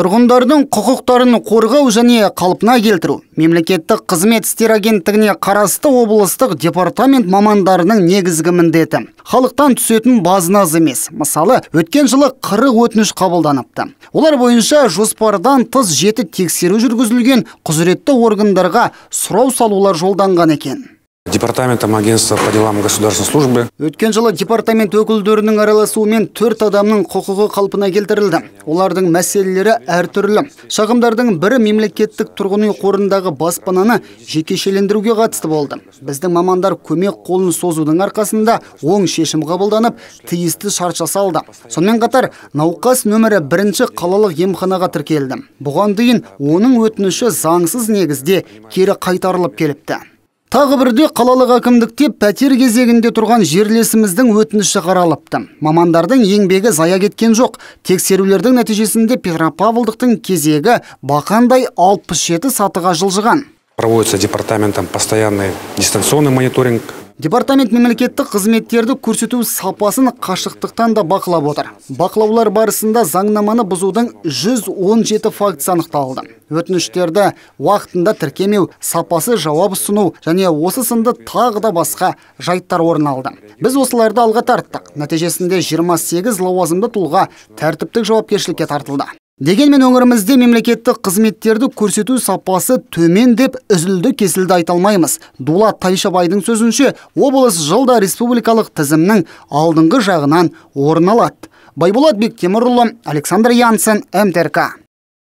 тұрғындардың құқықтарын қорғау және қалыпна келтіру мемлекеттік қызмет істер агенттігіне қарасты облыстық департамент мамандарының негізгі міндеті халықтан түсетін аз емес мысалы өткен жылы қырық өтініш қабылданыпты олар бойынша жоспардан тыс жеті тексеру жүргізілген құзыретті органдарға сұрау салулар жолданған екен департаментом агентства по делам государственной службы өткен жылы департамент өкілдерінің араласуымен төрт адамның құқығы қалпына келтірілді олардың мәселелері әртүрлі шағымдардың бірі мемлекеттік тұрғын үй қорындағы баспананы жекешелендіруге қатысты болды біздің мамандар көмек қолын созудың арқасында оң шешім қабылданып тиісті шарт жасалды. сонымен қатар науқас нөмірі бірінші қалалық емханаға тіркелді бұған дейін оның өтініші заңсыз негізде кері қайтарылып келіпті Тағы бірде қалалық әкімдікте пәтер кезегінде тұрған жерлесіміздің өтініші қаралыпты. Мамандардың еңбегі зая кеткен жоқ. Тексерулердің нәтижесінде Петропавлдықтың кезегі бақандай 67 сатыға жылжыған. Проводится департаментом постоянный дистанционный мониторинг Департамент мемлекеттік қызметтерді көрсету сапасын қашықтықтан да бақылап отыр. Бақылаулар барысында заңнаманы бұзудың 117 фактісі анықталды. Өтініштерді уақытында тіркемеу, сапасы жауап ұсыну және осы сынды тағы да басқа жайттар орын алды. Біз осыларды алға тарттық. Нәтижесінде 28 лауазымды тұлға тәртіптік жауапкершілікке тартылды дегенмен өңірімізде мемлекеттік қызметтерді көрсету сапасы төмен деп үзілді кесілді айта алмаймыз дулат тайшабайдың сөзінше облыс жылда республикалық тізімнің алдыңғы жағынан орын алады байболат бектемірұлы александр янсен мтрк